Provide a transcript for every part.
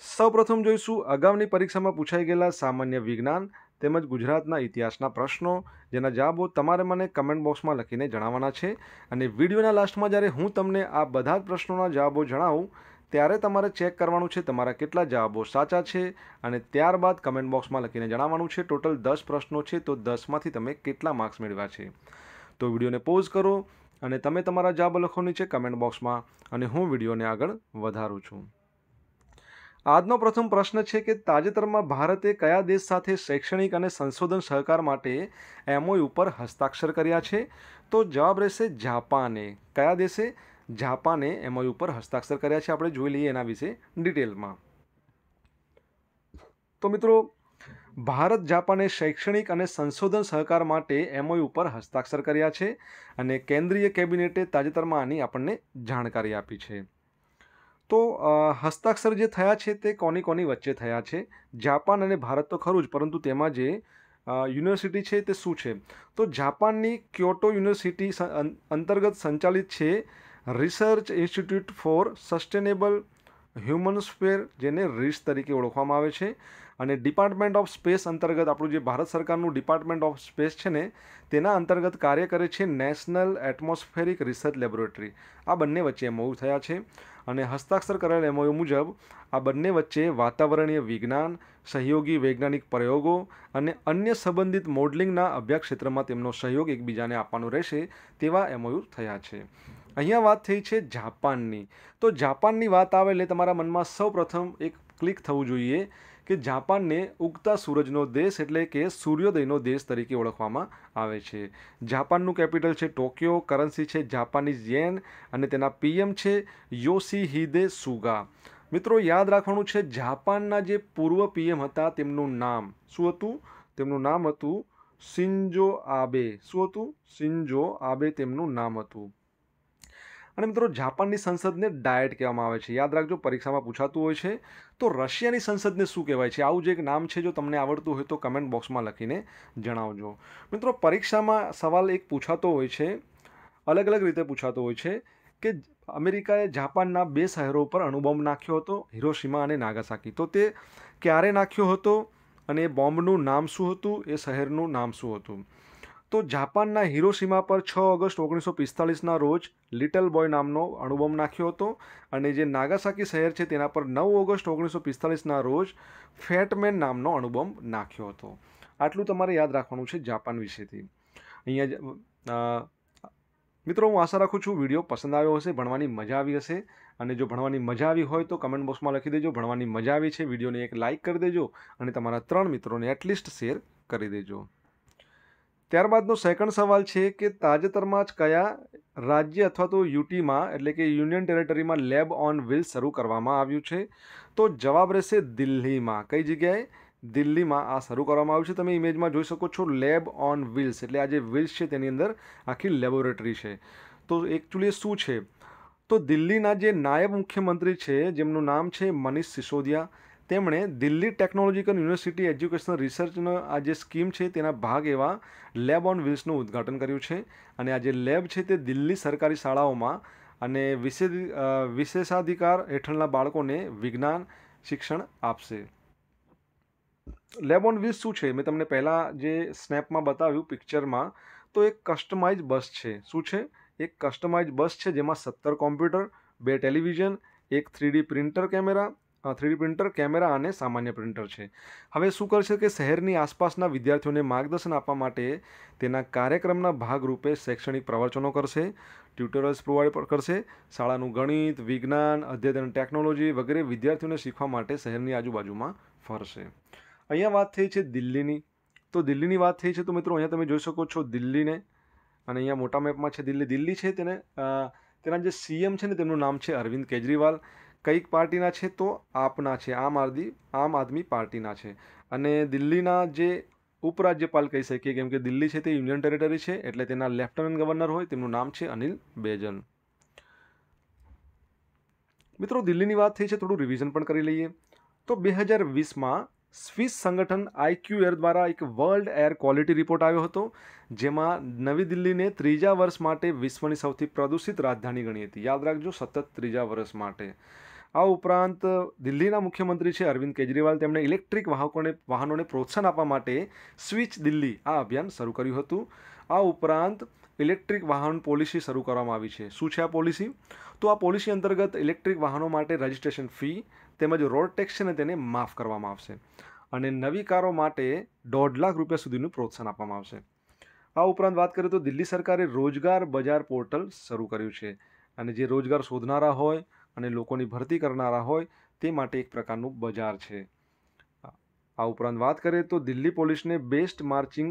સૌપ્રથમ જોઈશું અગાઉની પરીક્ષામાં પૂછાઈ ગયેલા સામાન્ય વિજ્ઞાન તેમજ ગુજરાતના ઇતિહાસના પ્રશ્નો જેના જવાબો તમારે મને કમેન્ટ બોક્સમાં લખીને જણાવવાના છે અને વિડીયોના લાસ્ટમાં જ્યારે હું તમને આ બધા જ પ્રશ્નોના જવાબો જણાવું ત્યારે તમારે ચેક કરવાનું છે તમારા કેટલા જવાબો સાચા છે અને ત્યારબાદ કમેન્ટ બોક્સમાં લખીને જણાવવાનું છે ટોટલ દસ પ્રશ્નો છે તો દસમાંથી તમે કેટલા માર્ક્સ મેળવ્યા છે તો વિડીયોને પોઝ કરો અને તમે તમારા જવાબ લખો નીચે કમેન્ટ બોક્સમાં અને હું વિડીયોને આગળ વધારું છું આજનો પ્રથમ પ્રશ્ન છે કે તાજેતરમાં ભારતે કયા દેશ સાથે શૈક્ષણિક અને સંશોધન સહકાર માટે એમઓયુ ઉપર હસ્તાક્ષર કર્યા છે તો જવાબ રહેશે જાપાને કયા દેશે જાપાને એમઓયુ ઉપર હસ્તાક્ષર કર્યા છે આપણે જોઈ લઈએ એના વિશે ડિટેલમાં તો મિત્રો ભારત જાપાને શૈક્ષણિક અને સંશોધન સહકાર માટે એમઓયુ ઉપર હસ્તાક્ષર કર્યા છે અને કેન્દ્રીય કેબિનેટે તાજેતરમાં આની આપણને જાણકારી આપી છે તો હસ્તાક્ષર જે થયા છે તે કોની કોની વચ્ચે થયા છે જાપાન અને ભારત તો ખરું જ પરંતુ તેમાં જે યુનિવર્સિટી છે તે શું છે તો જાપાનની ક્યોટો યુનિવર્સિટી અંતર્ગત સંચાલિત છે research institute for sustainable human sphere જેને રિસ તરીકે ઓળખવામાં આવે છે અને ડિપાર્ટમેન્ટ ઓફ સ્પેસ અંતર્ગત આપણું જે ભારત સરકારનું ડિપાર્ટમેન્ટ ઓફ સ્પેસ છે ને તેના અંતર્ગત કાર્ય કરે છે નેશનલ એટમોસ્ફેરિક રિસર્ચ લેબોરેટરી આ બંને વચ્ચે મૂવ થયા છે અને હસ્તાક્ષર કરેલ એમઓયુ મુજબ આ બંને વચ્ચે વાતાવરણીય વિજ્ઞાન સહયોગી વૈજ્ઞાનિક પ્રયોગો અને અન્ય સંબંધિત મોડલિંગના અભ્યાસ ક્ષેત્રમાં તેમનો સહયોગ એકબીજાને આપવાનો રહેશે તેવા એમઓયુ થયા છે અહીંયા વાત થઈ છે જાપાનની તો જાપાનની વાત આવે એટલે તમારા મનમાં સૌપ્રથમ એક ક્લિક થવું જોઈએ કે જાપાનને ઉગતા સૂરજનો દેશ એટલે કે સૂર્યોદયનો દેશ તરીકે ઓળખવામાં આવે છે જાપાનનું કેપિટલ છે ટોક્યો કરન્સી છે જાપાનીઝ યેન અને તેના પીએમ છે યોશી હિદે સુગા મિત્રો યાદ રાખવાનું છે જાપાનના જે પૂર્વ પીએમ હતા તેમનું નામ શું હતું તેમનું નામ હતું સિન્જો આબે શું હતું સિન્જો આબે તેમનું નામ હતું અને મિત્રો જાપાનની સંસદને ડાયટ કહેવામાં આવે છે યાદ રાખજો પરીક્ષામાં પૂછાતું હોય છે તો રશિયાની સંસદને શું કહેવાય છે આવું જે એક નામ છે જો તમને આવડતું હોય તો કમેન્ટ બોક્સમાં લખીને જણાવજો મિત્રો પરીક્ષામાં સવાલ એક પૂછાતો હોય છે અલગ અલગ રીતે પૂછાતો હોય છે કે અમેરિકાએ જાપાનના બે શહેરો પર અણુબોમ્બ નાખ્યો હતો હિરોશીમા અને નાગાસાકી તો તે ક્યારે નાખ્યો હતો અને એ બોમ્બનું નામ શું હતું એ શહેરનું નામ શું હતું તો જાપાનના હિરોશીમા પર છ ઓગસ્ટ ઓગણીસો પિસ્તાલીસના રોજ લિટલ બોય નામનો અણુબોમ્બ નાખ્યો હતો અને જે નાગાસાકી શહેર છે તેના પર નવ ઓગસ્ટ ઓગણીસો પિસ્તાલીસના રોજ ફેટમેન નામનો અણુબોમ્બ નાખ્યો હતો આટલું તમારે યાદ રાખવાનું છે જાપાન વિશેથી અહીંયા મિત્રો હું આશા રાખું છું વિડીયો પસંદ આવ્યો હશે ભણવાની મજા આવી હશે અને જો ભણવાની મજા આવી હોય તો કમેન્ટ બોક્સમાં લખી દેજો ભણવાની મજા આવી છે વિડીયોને એક લાઇક કરી દેજો અને તમારા ત્રણ મિત્રોને એટલીસ્ટ શેર કરી દેજો ત્યારબાદનો સેકન્ડ સવાલ છે કે તાજેતરમાં જ કયા રાજ્ય અથવા તો યુટીમાં એટલે કે યુનિયન ટેરેટરીમાં લેબ ઓન વ્હીલ્સ શરૂ કરવામાં આવ્યું છે તો જવાબ રહેશે દિલ્હીમાં કઈ જગ્યાએ દિલ્હીમાં આ શરૂ કરવામાં આવ્યું છે તમે ઇમેજમાં જોઈ શકો છો લેબ ઓન વ્હીલ્સ એટલે આ જે વ્હીલ્સ છે તેની અંદર આખી લેબોરેટરી છે તો એકચ્યુઅલી શું છે તો દિલ્હીના જે નાયબ મુખ્યમંત્રી છે જેમનું નામ છે મનીષ સિસોદિયા તેમણે દિલ્હી ટેકનોલોજીકલ યુનિવર્સિટી એજ્યુકેશનલ રિસર્ચનો આ જે સ્કીમ છે તેના ભાગ એવા લેબ ઓન વ્હીલ્સનું ઉદ્ઘાટન કર્યું છે અને આ જે લેબ છે તે દિલ્હી સરકારી શાળાઓમાં અને વિશે વિશેષાધિકાર હેઠળના બાળકોને વિજ્ઞાન શિક્ષણ આપશે લેબ ઓન વ્હીલ્સ શું છે મેં તમને પહેલાં જે સ્નેપમાં બતાવ્યું પિક્ચરમાં તો એક કસ્ટમાઇઝ બસ છે શું છે એક કસ્ટમાઇઝ બસ છે જેમાં સત્તર કોમ્પ્યુટર બે ટેલિવિઝન એક three D printer camera three D printer camera અને સામાન્ય પ્રિન્ટર છે હવે શું કરશે કે શહેરની આસપાસના વિદ્યાર્થીઓને માર્ગદર્શન આપવા માટે તેના કાર્યક્રમના ભાગરૂપે શૈક્ષણિક પ્રવચનો કરશે ટ્યુટોરિયલ્સ પ્રોવાઈડ કરશે શાળાનું ગણિત વિજ્ઞાન અધ્યતન ટેકનોલોજી વગેરે વિદ્યાર્થીઓને શીખવા માટે શહેરની આજુબાજુમાં ફરશે અહીંયા વાત થઈ છે દિલ્હીની તો દિલ્હીની વાત થઈ છે તો મિત્રો અહીંયા તમે જોઈ શકો છો દિલ્હીને અને અહીંયા મોટા મેપમાં છે દિલ્હી દિલ્હી છે તેને તેના જે સીએમ છે ને તેમનું નામ છે અરવિંદ કેજરીવાલ કઈક પાર્ટીના છે તો આપના છે આમ આદમી આમ આદમી પાર્ટીના છે અને દિલ્હીના જે ઉપરાજ્યપાલ કહી શકીએ કેમ કે દિલ્હી છે તે યુનિયન ટેરેટરી છે એટલે તેના લેફ્ટનન્ટ ગવર્નર હોય તેમનું નામ છે અનિલ બેજન મિત્રો દિલ્હીની વાત થઈ છે થોડું રિવિઝન પણ કરી લઈએ તો બે હજાર વીસમાં સ્વિસ સંગઠન આઈક્યુ એર દ્વારા એક વર્લ્ડ એર ક્વોલિટી રિપોર્ટ આવ્યો હતો જેમાં નવી દિલ્હીને ત્રીજા વર્ષ માટે વિશ્વની સૌથી પ્રદૂષિત રાજધાની ગણી હતી યાદ રાખજો સતત ત્રીજા વર્ષ માટે આ ઉપરાંત દિલ્હીના મુખ્યમંત્રી છે અરવિંદ કેજરીવાલ તેમણે ઇલેક્ટ્રિક વાહકોને વાહનોને પ્રોત્સાહન આપવા માટે સ્વિચ દિલ્હી આ અભિયાન શરૂ કર્યું હતું આ ઉપરાંત ઇલેક્ટ્રિક વાહન પોલિસી શરૂ કરવામાં આવી છે શું છે આ પોલિસી તો આ પોલિસી અંતર્ગત ઇલેક્ટ્રિક વાહનો માટે રજિસ્ટ્રેશન ફી તેમજ રોડ ટેક્સ છે ને તેને માફ કરવામાં આવશે અને નવી કારો માટે દોઢ લાખ રૂપિયા સુધીનું પ્રોત્સાહન આપવામાં આવશે આ ઉપરાંત વાત કરીએ તો દિલ્હી સરકારે રોજગાર બજાર પોર્ટલ શરૂ કર્યું છે અને જે રોજગાર શોધનારા હોય અને લોકોની ભરતી કરનારા હોય તે માટે એક પ્રકારનું બજાર છે આ ઉપરાંત વાત કરીએ તો દિલ્હી પોલીસને બેસ્ટ માર્ચિંગ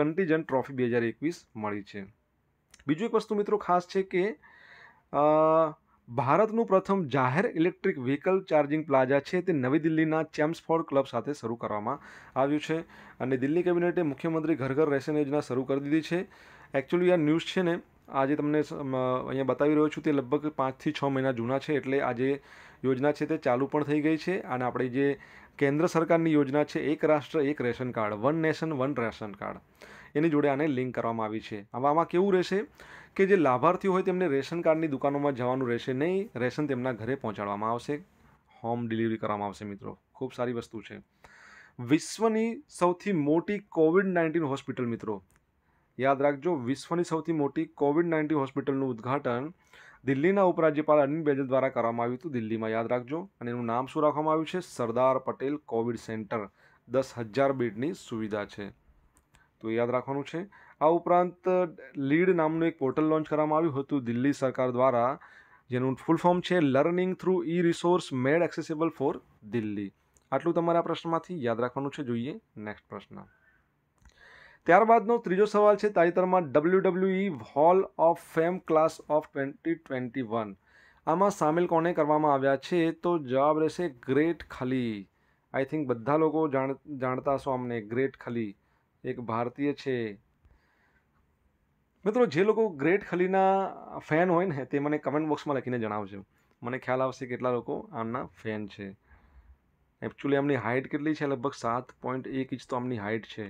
કન્ટીજન્ટ ટ્રોફી બે હજાર એકવીસ મળી છે બીજું એક વસ્તુ મિત્રો ખાસ છે કે ભારતનું પ્રથમ જાહેર ઇલેક્ટ્રિક વ્હીકલ ચાર્જિંગ પ્લાઝા છે તે નવી દિલ્હીના ચેમ્સફોર્ડ ક્લબ સાથે શરૂ કરવામાં આવ્યું છે અને દિલ્હી કેબિનેટે મુખ્યમંત્રી ઘર ઘર રેશન યોજના શરૂ કરી દીધી છે એકચ્યુઅલી આ ન્યૂઝ છે ને આજે તમને અહીંયા બતાવી રહ્યો છું તે લગભગ પાંચથી છ મહિના જૂના છે એટલે આજે યોજના છે તે ચાલુ પણ થઈ ગઈ છે અને આપણે જે કેન્દ્ર સરકારની યોજના છે એક રાષ્ટ્ર એક ration card one nation one ration card એની જોડે આને લિંક કરવામાં આવી છે હવે આમાં કેવું રહેશે કે જે લાભાર્થીઓ હોય તેમને રેશન કાર્ડની દુકાનોમાં જવાનું રહેશે નહીં રેશન તેમના ઘરે પહોંચાડવામાં આવશે હોમ ડિલિવરી કરવામાં આવશે મિત્રો ખૂબ સારી વસ્તુ છે વિશ્વની સૌથી મોટી કોવિડ નાઇન્ટીન હોસ્પિટલ મિત્રો યાદ રાખજો વિશ્વની સૌથી મોટી કોવિડ નાઇન્ટીન હોસ્પિટલનું ઉદ્ઘાટન દિલ્હીના ઉપરાજ્યપાલ અનિલ બૈજલ દ્વારા કરવામાં આવ્યું હતું દિલ્હીમાં યાદ રાખજો અને એનું નામ શું રાખવામાં આવ્યું છે સરદાર પટેલ કોવિડ સેન્ટર દસ હજાર બેડની સુવિધા છે તો યાદ રાખવાનું છે આ ઉપરાંત લીડ નામનું એક પોર્ટલ લોન્ચ કરવામાં આવ્યું હતું દિલ્હી સરકાર દ્વારા જેનું ફૂલ ફોર્મ છે learning through e resource made accessible for Delhi આટલું તમારા પ્રશ્નમાંથી યાદ રાખવાનું છે જોઈએ નેક્સ્ટ પ્રશ્ન ત્યારબાદનો ત્રીજો સવાલ છે તાજેતરમાં WWE hall of fame class of twenty twenty one આમાં સામેલ કોને કરવામાં આવ્યા છે તો જવાબ રહેશે ગ્રેટ ખલી આઈ થિંક બધા લોકો જાણ જાણતા હશો અમને ગ્રેટ ખલી એક ભારતીય છે મિત્રો જે લોકો ગ્રેટ ખલીના ફેન હોય ને તે મને કમેન્ટ બોક્સમાં લખીને જણાવજો મને ખ્યાલ આવશે કેટલા લોકો આમના ફેન છે એકચ્યુઅલી એમની હાઇટ કેટલી છે લગભગ સાત પોઈન્ટ એક ઇંચ તો આમની હાઇટ છે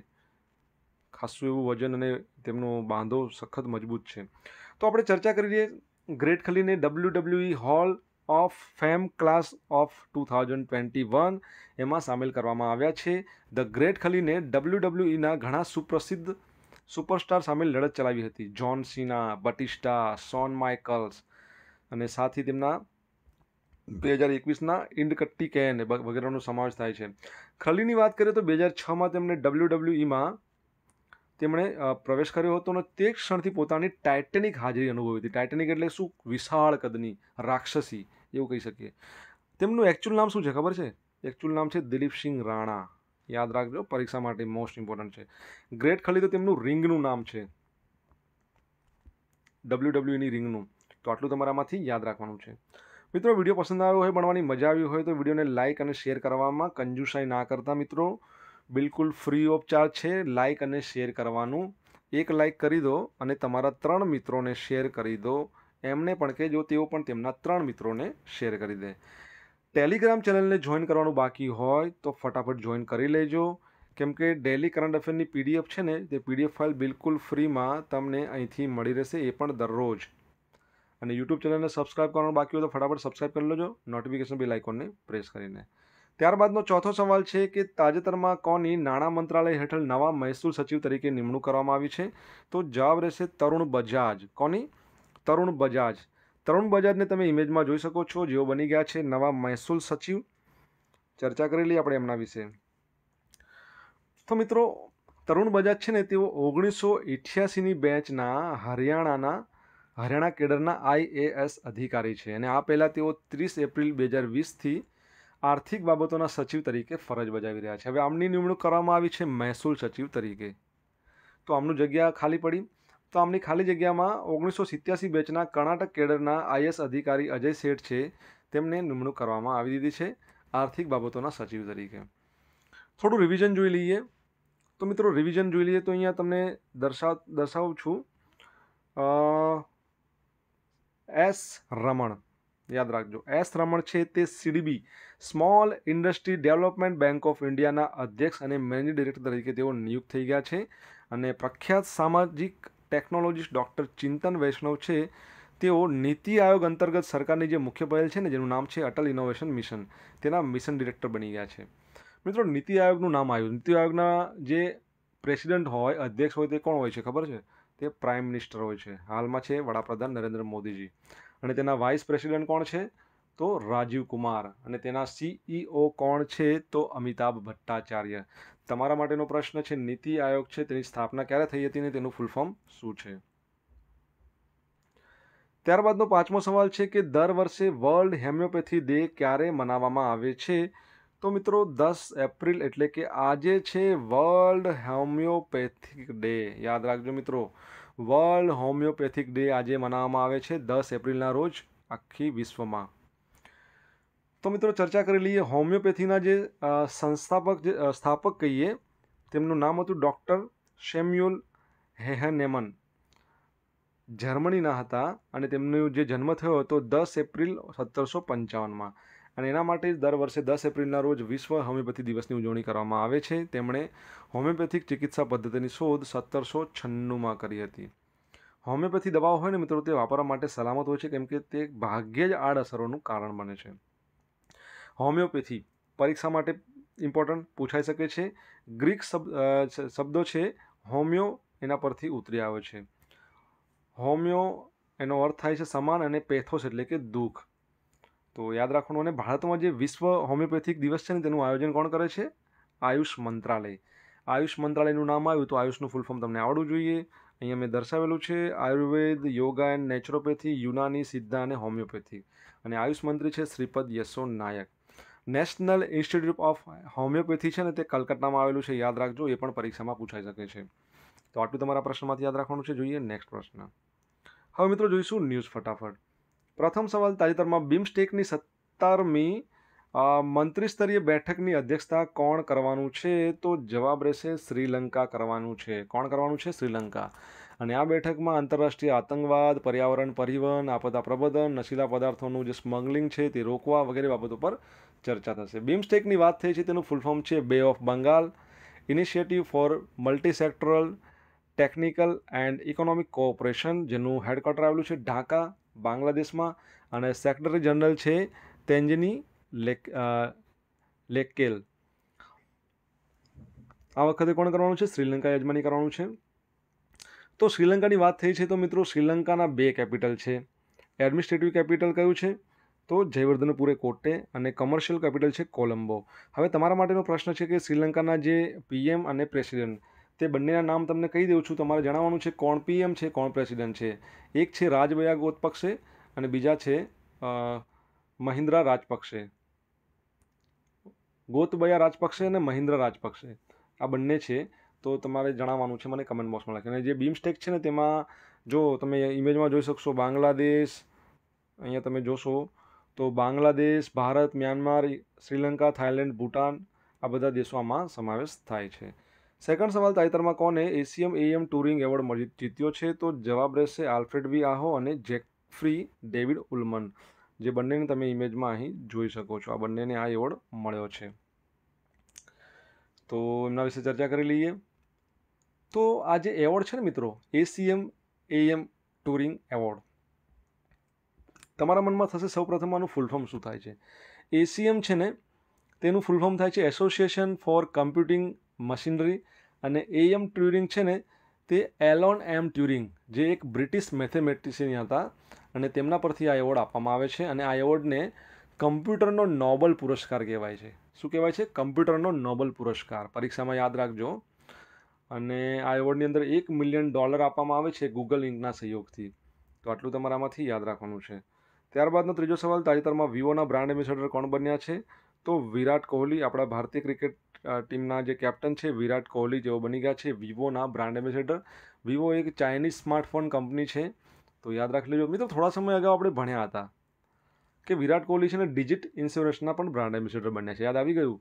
ખાસું એવું વજન અને તેમનો બાંધો સખત મજબૂત છે તો આપણે ચર્ચા કરીએ ગ્રેટ ખલીને WWE hall of fame class of two thousand twenty one એમાં સામેલ કરવામાં આવ્યા છે ધ ગ્રેટ ખલીને ડબલ્યુ ડબલ્યુઈના ઘણા સુપ્રસિદ્ધ સુપરસ્ટાર સામે લડત ચલાવી હતી જ્હોન સીના બટિસ્ટા સોન માઇકલ્સ અને સાથે તેમના બે હજાર એકવીસના ઇન્ડકટ્ટી કેન વગેરેનો સમાવેશ થાય છે ખલીની વાત કરીએ તો બે હજાર છમાં તેમણે ડબલ્યુ ડબલ્યુઈમાં તેમણે પ્રવેશ કર્યો હતો અને તે ક્ષણથી પોતાની ટાઇટેનિક હાજરી અનુભવી હતી ટાઇટેનિક એટલે શું વિશાળ કદની રાક્ષસી એવું કહી શકીએ તેમનું એકચ્યુઅલ નામ શું છે ખબર છે એકચ્યુઅલ નામ છે દિલીપસિંહ રાણા યાદ રાખજો પરીક્ષા માટે મોસ્ટ ઇમ્પોર્ટન્ટ છે ગ્રેટ ખલી તો તેમનું રિંગનું નામ છે ડબલ્યુ ડબલ્યુની e રિંગનું તો આટલું તમારામાંથી યાદ રાખવાનું છે મિત્રો વિડીયો પસંદ આવ્યો હોય ભણવાની મજા આવી હોય તો વિડીયોને લાઇક અને શેર કરવામાં કંજુસાઈ ના કરતા મિત્રો બિલકુલ ફ્રી ઓફ ચાર્જ છે લાઇક અને શેર કરવાનું એક લાઇક કરી દો અને તમારા ત્રણ મિત્રોને શેર કરી દો એમને પણ કહેજો તેઓ પણ તેમના ત્રણ મિત્રોને શેર કરી દે ટેલિગ્રામ ચેનલને જોઈન કરવાનું બાકી હોય તો ફટાફટ જોઈન કરી લેજો કેમ કે ડેલી કરંટ અફેરની પીડીએફ છે ને તે પીડીએફ ફાઇલ બિલકુલ ફ્રીમાં તમને અહીંથી મળી રહેશે એ પણ દરરોજ અને યુટ્યુબ ચેનલને સબસ્ક્રાઇબ કરવાનું બાકી હોય તો ફટાફટ સબસ્ક્રાઇબ કરી લેજો નોટિફિકેશન બી આઇકોનને પ્રેસ કરીને ત્યારબાદનો ચોથો સવાલ છે કે તાજેતરમાં કોની નાણાં મંત્રાલય હેઠળ નવા મહેસૂલ સચિવ તરીકે નિમણૂક કરવામાં આવી છે તો જવાબ રહેશે તરુણ બજાજ કોની તરુણ બજાજ તરુણ બજાજને તમે ઇમેજમાં જોઈ શકો છો જેઓ બની ગયા છે નવા મહેસૂલ સચિવ ચર્ચા કરેલી આપણે એમના વિશે તો મિત્રો તરુણ બજાજ છે ને તેઓ ઓગણીસો ઇઠ્યાસીની બેચના હરિયાણાના હરિયાણા કેડરના આઈએએસ અધિકારી છે અને આ પહેલાં તેઓ ત્રીસ એપ્રિલ બે હજાર વીસથી આર્થિક બાબતોના સચિવ તરીકે ફરજ બજાવી રહ્યા છે હવે આમની નિમણૂક કરવામાં આવી છે મહેસૂલ સચિવ તરીકે તો આમનું જગ્યા ખાલી પડી તો આમની ખાલી જગ્યામાં ઓગણીસો સિત્યાસી બેચના કર્ણાટક કેડરના આઈએસ અધિકારી અજય શેઠ છે તેમને નિમણૂક કરવામાં આવી દીધી છે આર્થિક બાબતોના સચિવ તરીકે થોડું રિવિઝન જોઈ લઈએ તો મિત્રો રિવિઝન જોઈ લઈએ તો અહીંયા તમને દર્શાવ દર્શાવું છું એસ રમણ યાદ રાખજો એસ રમણ છે તે SIDBI small industry development bank of ઇન્ડિયાના અધ્યક્ષ અને મેનેજિંગ ડિરેક્ટર તરીકે તેઓ નિયુક્ત થઈ ગયા છે અને પ્રખ્યાત સામાજિક ટેકનોલોજીસ્ટ ડૉક્ટર ચિંતન વૈષ્ણવ છે તેઓ નીતિ આયોગ અંતર્ગત સરકારની જે મુખ્ય પહેલ છે ને જેનું નામ છે અટલ ઇનોવેશન મિશન તેના મિશન ડિરેક્ટર બની ગયા છે મિત્રો નીતિ આયોગનું નામ આવ્યું નીતિ આયોગના જે પ્રેસિડેન્ટ હોય અધ્યક્ષ હોય તે કોણ હોય છે ખબર છે તે પ્રાઇમ મિનિસ્ટર હોય છે હાલમાં છે વડાપ્રધાન નરેન્દ્ર મોદીજી અને તેના વાઇસ પ્રેસિડેન્ટ કોણ છે તો રાજીવ કુમાર અને તેના સીઈઓ e કોણ છે તો અમિતાભ ભટ્ટાચાર્ય તમારા માટેનો પ્રશ્ન છે નીતિ આયોગ છે તેની સ્થાપના ક્યારે થઈ હતી ને તેનું ફૂલ ફોર્મ શું છે ત્યારબાદનો પાંચમો સવાલ છે કે દર વર્ષે વર્લ્ડ હેમિયોપેથી ડે ક્યારે મનાવવામાં આવે છે તો મિત્રો દસ એપ્રિલ એટલે કે આજે છે વર્લ્ડ હોમિયોપેથિક ડે યાદ રાખજો મિત્રો વર્લ્ડ હોમિયોપેથિક ડે આજે મનાવવામાં આવે છે દસ એપ્રિલના રોજ આખી વિશ્વમાં તો મિત્રો ચર્ચા કરી લઈએ હોમિયોપેથીના જે સંસ્થાપક જે સ્થાપક કહીએ તેમનું નામ હતું ડૉક્ટર સેમ્યુઅલ હેહનેમન જર્મનીના હતા અને તેમનો જે જન્મ થયો હતો દસ એપ્રિલ સત્તરસો પંચાવનમાં અને એના માટે જ દર વર્ષે દસ એપ્રિલના રોજ વિશ્વ હોમિયોપેથી દિવસની ઉજવણી કરવામાં આવે છે તેમણે હોમિયોપેથિક ચિકિત્સા પદ્ધતિની શોધ સત્તરસો છન્નુંમાં કરી હતી હોમિયોપેથી દવાઓ હોય ને મિત્રો તે વાપરવા માટે સલામત હોય છે કેમ કે તે ભાગ્યે જ આડઅસરોનું કારણ બને છે હોમિયોપેથી પરીક્ષા માટે ઇમ્પોર્ટન્ટ પૂછાઈ શકે છે ગ્રીક શબ્દો છે હોમિયો એના પરથી ઉતરી આવે છે હોમિયો એનો અર્થ થાય છે સમાન અને પેથોસ એટલે કે દુઃખ તો યાદ રાખવાનું અને ભારતમાં જે વિશ્વ હોમિયોપેથિક દિવસ છે ને તેનું આયોજન કોણ કરે છે આયુષ મંત્રાલય આયુષ મંત્રાલયનું નામ આવ્યું તો આયુષનું ફૂલ ફોર્મ તમને આવડવું જોઈએ અહીંયા મેં દર્શાવેલું છે આયુર્વેદ યોગા એન્ડ નેચરોપેથી યુનાની સિદ્ધા અને હોમિયોપેથી અને આયુષ મંત્રી છે Shripad Yesso Naik national institute of homeopathy છે ને તે કલકત્તામાં આવેલું છે યાદ રાખજો એ પણ પરીક્ષામાં પૂછાઈ શકે છે તો આટલું તમારા પ્રશ્નમાંથી યાદ રાખવાનું છે જોઈએ નેક્સ્ટ પ્રશ્ન હવે મિત્રો જોઈશું ન્યૂઝ ફટાફટ પ્રથમ સવાલ તાજેતરમાં બિમસ્ટેકની સત્તરમી મંત્રીસ્તરીય બેઠકની અધ્યક્ષતા કોણ કરવાનું છે તો જવાબ રહેશે શ્રીલંકા કરવાનું છે કોણ કરવાનું છે શ્રીલંકા અને આ બેઠકમાં આંતરરાષ્ટ્રીય આતંકવાદ પર્યાવરણ પરિવહન આપદા પ્રબંધન નશીલા પદાર્થોનું જે સ્મગલિંગ છે તે રોકવા વગેરે બાબતો પર ચર્ચા થશે બિમસ્ટેકની વાત થઈ છે તેનું ફૂલફોર્મ છે bay of Bengal initiative for multisectoral technical and economic cooperation જેનું હેડક્વાર્ટર આવેલું છે ઢાકા બાંગ્લાદેશમાં અને સેક્રેટરી જનરલ છે તેન્જની લેક લેકેલ આ વખતે કોણ કરવાનું છે શ્રીલંકા યજમાની કરવાનું છે તો શ્રીલંકાની વાત થઈ છે તો મિત્રો શ્રીલંકાના બે કેપિટલ છે એડમિનિસ્ટ્રેટિવ કેપિટલ કયું છે તો જયવર્ધનપુરે કોટે અને કમર્શિયલ કેપિટલ છે કોલંબો હવે તમારા માટેનો પ્રશ્ન છે કે શ્રીલંકાના જે પીએમ અને પ્રેસિડેન્ટ તે બંનેના નામ તમને કહી દઉં છું તમારે જણાવવાનું છે કોણ પીએમ છે કોણ પ્રેસિડેન્ટ છે એક છે રાજબયા ગોતપક્ષે અને બીજા છે મહિન્દ્રા રાજપક્ષે ગોતબયા રાજપક્ષે અને મહિન્દ્રા રાજપક્ષે આ બંને છે તો તમારે જણાવવાનું છે મને કમેન્ટ બોક્સમાં લખી અને જે બીમસ્ટેક છે ને તેમાં જો તમે ઇમેજમાં જોઈ શકશો બાંગ્લાદેશ અહીંયા તમે જોશો તો બાંગ્લાદેશ ભારત મ્યાનમાર શ્રીલંકા થાઇલેન્ડ ભૂટાન આ બધા દેશોમાં સમાવેશ થાય છે સેકન્ડ સવાલ તાજેતરમાં કોને એસીએમ એએમ ટુરિંગ એવોર્ડ મળી જીત્યો છે તો જવાબ રહેશે આલ્ફ્રેડ વી આહો અને જેકફ્રી ડેવિડ ઉલમન જે બંનેને તમે ઇમેજમાં અહીં જોઈ શકો છો આ બંનેને આ એવોર્ડ મળ્યો છે તો એમના વિશે ચર્ચા કરી લઈએ તો આ જે એવોર્ડ છે ને મિત્રો એસીએમ એએમ ટુરિંગ એવોર્ડ તમારા મનમાં થશે સૌપ્રથમ આનું ફૂલફોર્મ શું થાય છે એસીએમ છે ને તેનું ફૂલફોર્મ થાય છે એસોસિએશન ફોર કમ્પ્યુટિંગ મશીનરી અને એ એમ ટ્યુરિંગ છે ને તે એલોન એમ ટ્યુરિંગ જે એક બ્રિટિશ મેથેમેટિશિયન હતા અને તેમના પરથી આ એવોર્ડ આપવામાં આવે છે અને આ એવોર્ડને કમ્પ્યુટરનો નોબલ પુરસ્કાર કહેવાય છે શું કહેવાય છે કમ્પ્યુટરનો નોબલ પુરસ્કાર પરીક્ષામાં યાદ રાખજો અને આ એવોર્ડની અંદર એક મિલિયન ડોલર આપવામાં આવે છે ગૂગલ ઇન્કના સહયોગથી તો આટલું તમારામાંથી યાદ રાખવાનું છે ત્યારબાદનો ત્રીજો સવાલ તાજેતરમાં વિવોના બ્રાન્ડ એમ્બેસેડર કોણ બન્યા છે તો વિરાટ કોહલી આપણા ભારતીય ક્રિકેટ ટીમના જે કેપ્ટન છે વિરાટ કોહલી જેઓ બની ગયા છે વિવોના બ્રાન્ડ એમ્બેસેડર વિવો એક ચાઇનીઝ સ્માર્ટફોન કંપની છે તો યાદ રાખી લેજો મિત્રો થોડા સમય અગાઉ આપણે ભણ્યા હતા કે વિરાટ કોહલી છે ને ડિજિટ ઇન્સ્યોરન્સના પણ બ્રાન્ડ એમ્બેસેડર બન્યા છે યાદ આવી ગયું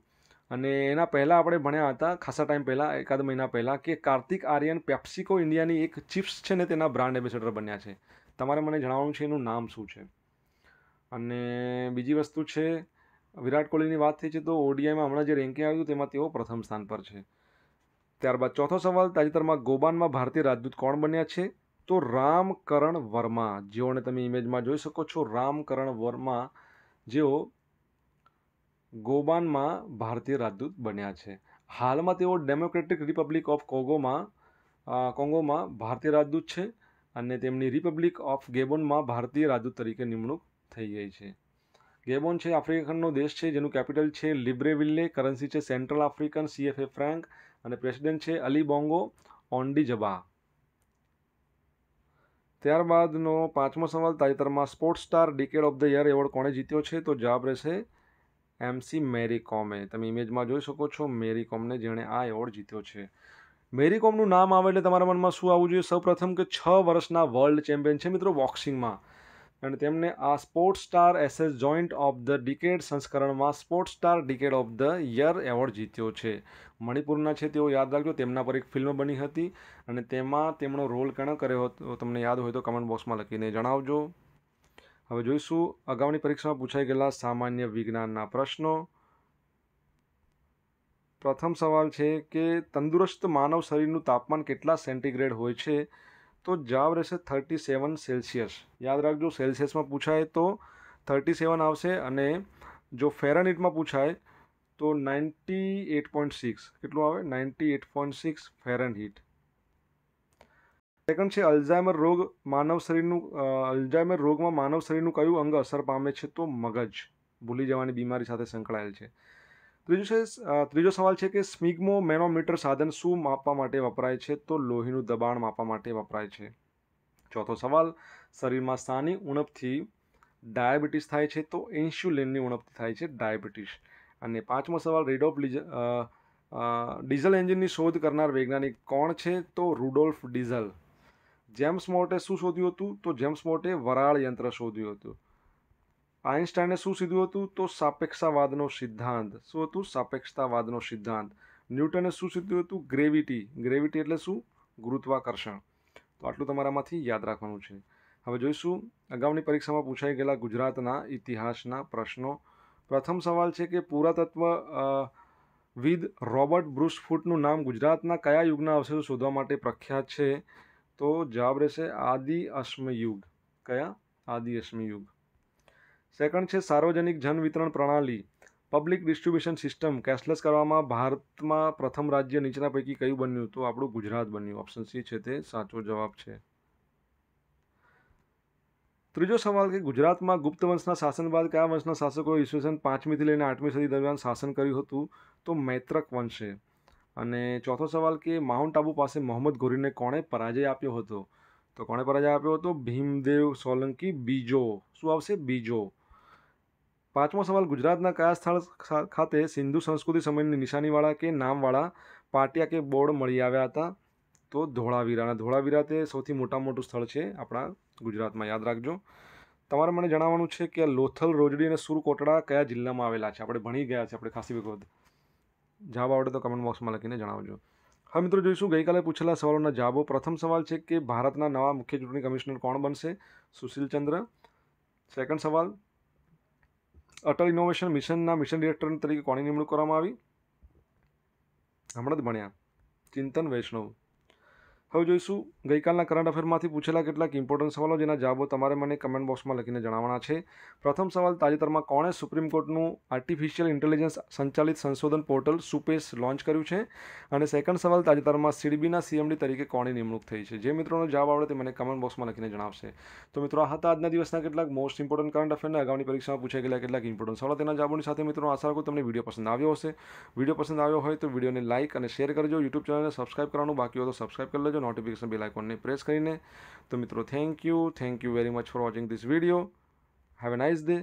અને એના પહેલાં આપણે ભણ્યા હતા ખાસા ટાઈમ પહેલાં એકાદ મહિના પહેલાં કે કાર્તિક આર્યન પેપ્સિકો ઇન્ડિયાની એક ચિપ્સ છે ને તેના બ્રાન્ડ એમ્બેસેડર બન્યા છે તમારે મને જણાવવાનું છે એનું નામ શું છે અને બીજી વસ્તુ છે વિરાટ કોહલીની વાત થઈ છે તો ઓડીઆઈમાં હમણાં જે રેન્કિંગ આવ્યું તેમાં તેઓ પ્રથમ સ્થાન પર છે ત્યારબાદ ચોથો સવાલ તાજેતરમાં ગોબાનમાં ભારતીય રાજદૂત કોણ બન્યા છે તો રામકરણ વર્મા જેઓને તમે ઇમેજમાં જોઈ શકો છો રામકરણ વર્મા જેઓ ગોબાનમાં ભારતીય રાજદૂત બન્યા છે હાલમાં તેઓ ડેમોક્રેટિક રિપબ્લિક ઓફ કોગોમાં કોંગોમાં ભારતીય રાજદૂત છે અને તેમની રિપબ્લિક ઓફ ગેબોનમાં ભારતીય રાજદૂત તરીકે નિમણૂક થઈ ગઈ છે ગેબોન છે આફ્રિકનનો દેશ છે જેનું કેપિટલ છે લિબ્રેવિલ્લે કરન્સી છે સેન્ટ્રલ આફ્રિકન સીએફએ ફ્રેન્ક અને પ્રેસિડેન્ટ છે અલી બોંગો ઓન્ડી જબા ત્યારબાદનો પાંચમો સવાલ તાજેતરમાં sports star decade of the year award કોણે જીત્યો છે તો જવાબ રહેશે એમસી મેરી કોમે તમે ઇમેજમાં જોઈ શકો છો મેરી કોમને જેણે આ એવોર્ડ જીત્યો છે મેરી કોમનું નામ આવે એટલે તમારા મનમાં શું આવવું જોઈએ સૌપ્રથમ કે છ વર્ષના વર્લ્ડ ચેમ્પિયન છે મિત્રો બોક્સિંગમાં અને તેમને આ સ્પોર્ટ્સ સ્ટાર એસએસ જોઈન્ટ ઓફ ધ ડિકેડ સંસ્કરણમાં sports star decade of the year award જીત્યો છે મણિપુરના છે તેઓ યાદ રાખજો તેમના પર એક ફિલ્મ બની હતી અને તેમાં તેમનો રોલ કણ કર્યો હતો તમને યાદ હોય તો કમેન્ટ બોક્સમાં લખીને જણાવજો હવે જોઈશું અગાઉની પરીક્ષામાં પૂછાઈ ગયેલા સામાન્ય વિજ્ઞાનના પ્રશ્નો પ્રથમ સવાલ છે કે તંદુરસ્ત માનવ શરીરનું તાપમાન કેટલા સેન્ટીગ્રેડ હોય છે તો જવાબ રહેશે થર્ટી સેવન સેલ્સિયસ યાદ રાખજો સેલ્સિયસમાં પૂછાય તો થર્ટી સેવન આવશે અને જો ફેરનહીટમાં પૂછાય તો નાઇન્ટી એટ પોઈન્ટ સિક્સ કેટલું આવે ninety eight point six Fahrenheit second છે અલ્ઝાઇમર રોગ માનવ શરીરનું અલ્ઝાઇમર રોગમાં માનવ શરીરનું કયું અંગ અસર પામે છે તો મગજ ભૂલી જવાની બીમારી સાથે સંકળાયેલ છે ત્રીજું છે ત્રીજો સવાલ છે કે સ્મિગમો મેનોમીટર સાધન શું માપવા માટે વપરાય છે તો લોહીનું દબાણ માપવા માટે વપરાય છે ચોથો સવાલ શરીરમાં સાની ઉણપથી ડાયાબિટીસ થાય છે તો ઇન્સ્યુલિનની ઉણપથી થાય છે ડાયાબિટીસ અને પાંચમો સવાલ રેડ ઓફ ડીઝલ એન્જિનની શોધ કરનાર વૈજ્ઞાનિક કોણ છે તો રૂડોલ્ફ ડીઝલ જેમ્સ મોટે શું શોધ્યું હતું તો જેમ્સ મોટે વરાળ યંત્ર શોધ્યું હતું આઇન્સ્ટાઈને શું સીધું હતું તો સાપેક્ષાવાદનો સિદ્ધાંત શું હતું સાપેક્ષતાવાદનો સિદ્ધાંત ન્યૂટને શું સીધું હતું ગ્રેવિટી ગ્રેવિટી એટલે શું ગુરુત્વાકર્ષણ તો આટલું તમારામાંથી યાદ રાખવાનું છે હવે જોઈશું અગાઉની પરીક્ષામાં પૂછાઈ ગયેલા ગુજરાતના ઇતિહાસના પ્રશ્નો પ્રથમ સવાલ છે કે પુરાતત્વ વિદ રોબર્ટ બ્રુસફૂટનું નામ ગુજરાતના કયા યુગના અવશેષો શોધવા માટે પ્રખ્યાત છે તો જવાબ રહેશે આદિ અશ્મયુગ કયા આદિ અશ્મયુગ સેકન્ડ છે સાર્વજનિક જન વિતરણ પ્રણાલી પબ્લિક ડિસ્ટ્રીબ્યુશન સિસ્ટમ કેશલેસ કરવામાં ભારતમાં પ્રથમ રાજ્ય નીચેના પૈકી કયું બન્યું તો આપણું ગુજરાત બન્યું ઓપ્શન સી છે તે સાચો જવાબ છે ત્રીજો સવાલ કે ગુજરાતમાં ગુપ્ત વંશના શાસન બાદ કયા વંશના શાસકોએ ઈસવીસન પાંચમીથી લઈને આઠમી સદી દરમિયાન શાસન કર્યું હતું તો મૈત્રક વંશે અને ચોથો સવાલ કે માઉન્ટ આબુ પાસે મોહમ્મદ ગોરીને કોણે પરાજય આપ્યો હતો તો કોણે પરાજય આપ્યો હતો ભીમદેવ સોલંકી બીજો શું આવશે બીજો પાંચમો સવાલ ગુજરાતના કયા સ્થળ ખાતે સિંધુ સંસ્કૃતિ સમયની નિશાનીવાળા કે નામવાળા પાટિયા કે બોર્ડ મળી આવ્યા હતા તો ધોળાવીરા અને ધોળાવીરા તે સૌથી મોટા મોટું સ્થળ છે આપણા ગુજરાતમાં યાદ રાખજો તમારે મને જણાવવાનું છે કે લોથલ રોજડી અને સુરકોટડા કયા જિલ્લામાં આવેલા છે આપણે ભણી ગયા છે આપણે ખાસી વિગત જવાબ આવડે તો કમેન્ટ બોક્સમાં લખીને જણાવજો હા મિત્રો જોઈશું ગઈકાલે પૂછેલા સવાલોના જવાબો પ્રથમ સવાલ છે કે ભારતના નવા મુખ્ય ચૂંટણી કમિશનર કોણ બનશે સુશીલ ચંદ્ર સેકન્ડ સવાલ અટલ ઇનોવેશન મિશનના મિશન ડિરેક્ટર તરીકે કોની નિમણૂક કરવામાં આવી હમણાં જ ભણ્યા ચિંતન વૈષ્ણવ હવે જોઈશું ગઈકાલના કરંટ અફેરમાંથી પૂછેલા કેટલાક ઇમ્પોર્ટન્ટ સવાલો જેના જવાબો તમારે મને કમેન્ટ બોક્સમાં લખીને જણાવવાના છે પ્રથમ સવાલ તાજેતરમાં કોણે સુપ્રીમ કોર્ટનું આર્ટિફિશિયલ ઇન્ટેલિજન્સ સંચાલિત સંશોધન પોર્ટલ સુપેસ લોન્ચ કર્યું છે અને સેકન્ડ સવાલ તાજેતરમાં સીડીબીના સીએમડી તરીકે કોની નિમણૂક થઈ છે જે મિત્રોનો જવાબ આવડે તે મને કમેન્ટ બોક્સમાં લખીને જણાવશે તો મિત્રો આ હતા આજના દિવસના કેટલાક મોસ્ટ ઇમ્પોર્ટન્ટ કરંટ અફેરના આગામી પરીક્ષામાં પૂછાઈ ગયેલા કેટલાક ઇમ્પોર્ટન્ટ સવાલો તેના જવાબોની સાથે મિત્રો આશા રાખું તમને વિડીયો પસંદ આવ્યો હશે વિડીયો પસંદ આવ્યો હોય તો વિડીયોને લાઇક અને શેર કરજો યુટ્યુબ ચેનલને સબસ્ક્રાઇબ કરવાનું બાકી હોય તો સબસ્ક્રાઇબ કરી લેજો દેજો નોટિફિકેશન બેલ આઇકોનને પ્રેસ કરીને તો મિત્રો thank you thank you very much for watching this video have a nice day